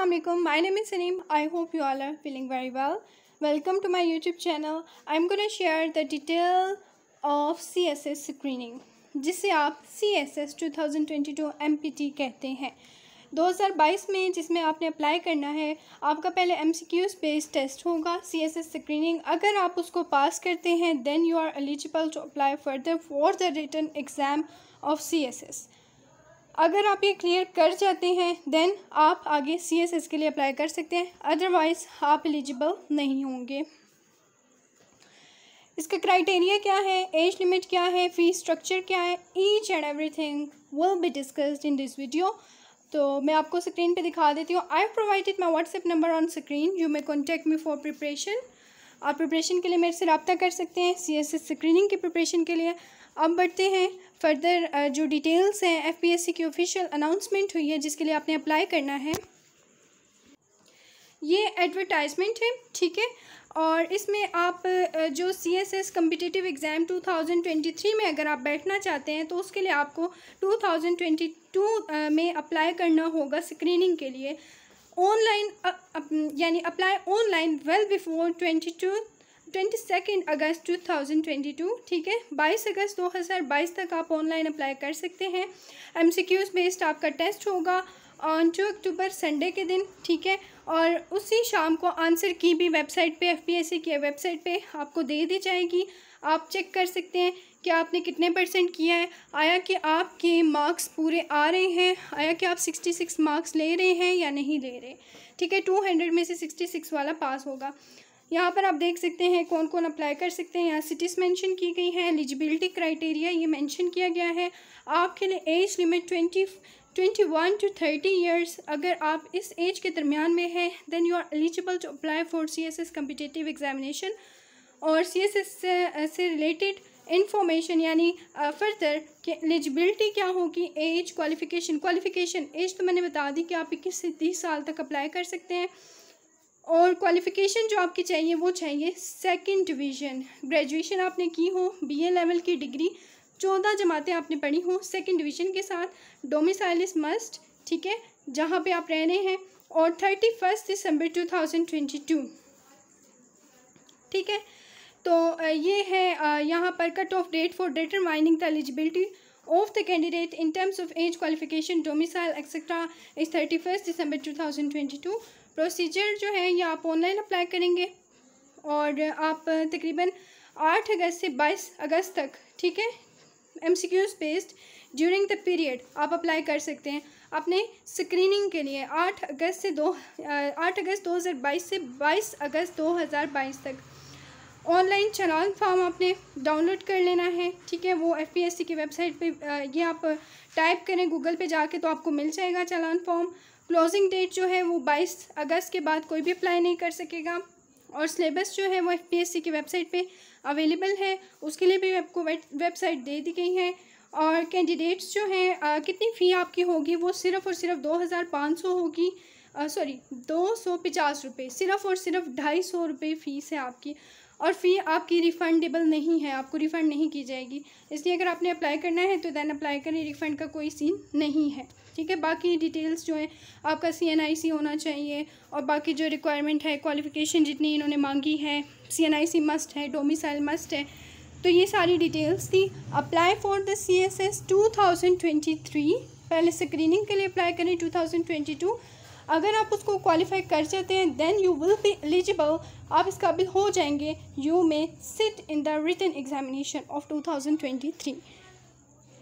Assalamualaikum. My name is Saneem. I hope you all are feeling very well. Welcome to my YouTube channel. I'm going to share the detail of CSS screening, जिसे आप CSS 2022 MPT कहते हैं 2022 में जिसमें आपने apply करना है आपका पहले M C Qs based test होगा सी एस एस स्क्रीनिंग अगर आप उसको पास करते हैं then you are eligible to apply further for the return exam of C S S अगर आप ये क्लियर कर जाते हैं देन आप आगे सी एस एस के लिए अप्लाई कर सकते हैं अदरवाइज़ आप एलिजिबल नहीं होंगे इसका क्राइटेरिया क्या है एज लिमिट क्या है फीस स्ट्रक्चर क्या है each and everything will be discussed in this video तो मैं आपको स्क्रीन पे दिखा देती हूँ I provided my WhatsApp number on screen you may contact me for preparation आप प्रिपरेशन के लिए मेरे से रबता कर सकते हैं सी एस एस स्क्रीनिंग की प्रिपरेशन के लिए अब बढ़ते हैं फर्दर जो डिटेल्स हैं एफपीएससी की ऑफिशियल अनाउंसमेंट हुई है जिसके लिए आपने अप्लाई करना है ये एडवर्टाइजमेंट है ठीक है और इसमें आप जो C S S competitive exam two thousand twenty three में अगर आप बैठना चाहते हैं तो उसके लिए आपको टू थाउजेंड ट्वेंटी टू में अप्लाई करना होगा स्क्रीनिंग के लिए ऑनलाइन यानी apply online well before twenty two twenty second August two thousand twenty two ठीक है बाईस अगस्त दो हज़ार बाईस तक आप ऑनलाइन अप्लाई कर सकते हैं एम सी क्यूज़ बेस्ड आपका टेस्ट होगा ऑन टू अक्टूबर संडे के दिन ठीक है और उसी शाम को आंसर की भी वेबसाइट पे एफ पी एस सी की वेबसाइट पे आपको दे दी जाएगी आप चेक कर सकते हैं कि आपने कितने परसेंट किया है आया कि आपके मार्क्स पूरे आ रहे हैं आया कि आप सिक्सटी सिक्स मार्क्स ले रहे हैं या नहीं ले रहे ठीक है टू हंड्रेड में से सिक्सटी सिक्स वाला पास होगा यहाँ पर आप देख सकते हैं कौन कौन अप्लाई कर सकते हैं यहाँ सिटीज़ मेंशन की गई हैं एलिजिबिलिटी क्राइटेरिया ये मेंशन किया गया है आपके लिए age limit twenty twenty one to thirty years अगर आप इस एज के दरमियान में हैं then you are eligible to apply for C S S competitive examination और सी एस एस से रिलेटेड इन्फॉर्मेशन यानी फर्दर कि एलिजिबिलिटी क्या होगी एज क्वालिफिकेशन क्वालिफिकेशन एज तो मैंने बता दी कि आप इक्कीस से तीस साल तक अप्लाई कर सकते हैं और क्वालिफ़िकेशन जो आपकी चाहिए वो चाहिए सेकंड डिवीज़न ग्रेजुएशन आपने की हो बीए लेवल की डिग्री चौदह जमातें आपने पढ़ी हों सेकंड डिवीज़न के साथ डोमिसाइलिस इज़ मस्ट ठीक है जहाँ पे आप रह रहे हैं और thirty first December two thousand twenty two ठीक है तो ये है यहाँ पर cut off date for mining the eligibility of the candidate in terms of age qualification domicile etcetera is thirty first December two thousand twenty two procedure जो है ये आप ऑनलाइन अप्लाई करेंगे और आप तकरीबन आठ अगस्त से बाईस अगस्त तक ठीक है M C Qs based during the period आप अप्लाई कर सकते हैं अपने स्क्रीनिंग के लिए आठ अगस्त से दो आठ अगस्त दो हज़ार बाईस से बाईस अगस्त दो हज़ार बाईस तक ऑनलाइन चलान फॉर्म आपने डाउनलोड कर लेना है ठीक है वो एफ की वेबसाइट पे ये आप टाइप करें गूगल पे जाके तो आपको मिल जाएगा चलान फॉर्म क्लोजिंग डेट जो है वो 22 अगस्त के बाद कोई भी अप्लाई नहीं कर सकेगा और सिलेबस जो है वो एफ की वेबसाइट पे अवेलेबल है उसके लिए भी आपको वेबसाइट दे दी गई है और कैंडिडेट्स जो हैं कितनी फ़ी आपकी होगी वो सिर्फ़ और सिर्फ दो हज़ार पाँच सौ होगी सॉरी दो सौ पचास रुपये सिर्फ़ और सिर्फ ढाई सौ रुपये फ़ीस है आपकी और फ़ी आपकी रिफ़ंडेबल नहीं है आपको रिफ़ंड नहीं की जाएगी इसलिए अगर आपने अप्लाई करना है तो देन अप्लाई करें रिफ़ंड का कोई सीन नहीं है ठीक है बाकी डिटेल्स जो है आपका सी एन आई सी होना चाहिए और बाकी जो रिक्वायरमेंट है क्वालिफ़िकेशन जितनी इन्होंने मांगी है C N I C must है डोमिसाइल मस्ट है तो ये सारी डिटेल्स थी apply for the C S S two thousand twenty three पहले स्क्रीनिंग के लिए अप्लाई करें टू थाउजेंड ट्वेंटी टू अगर आप उसको क्वालिफाई कर जाते हैं then you will be eligible आप इस काबिल हो जाएंगे you may sit in the return examination of 2023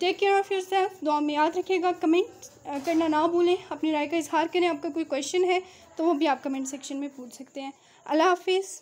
take care of your self दुआ में याद रखिएगा कमेंट करना ना भूलें अपनी राय का इजहार करें आपका कोई क्वेश्चन है तो वो भी आप कमेंट सेक्शन में पूछ सकते हैं अल्लाह हाफिज़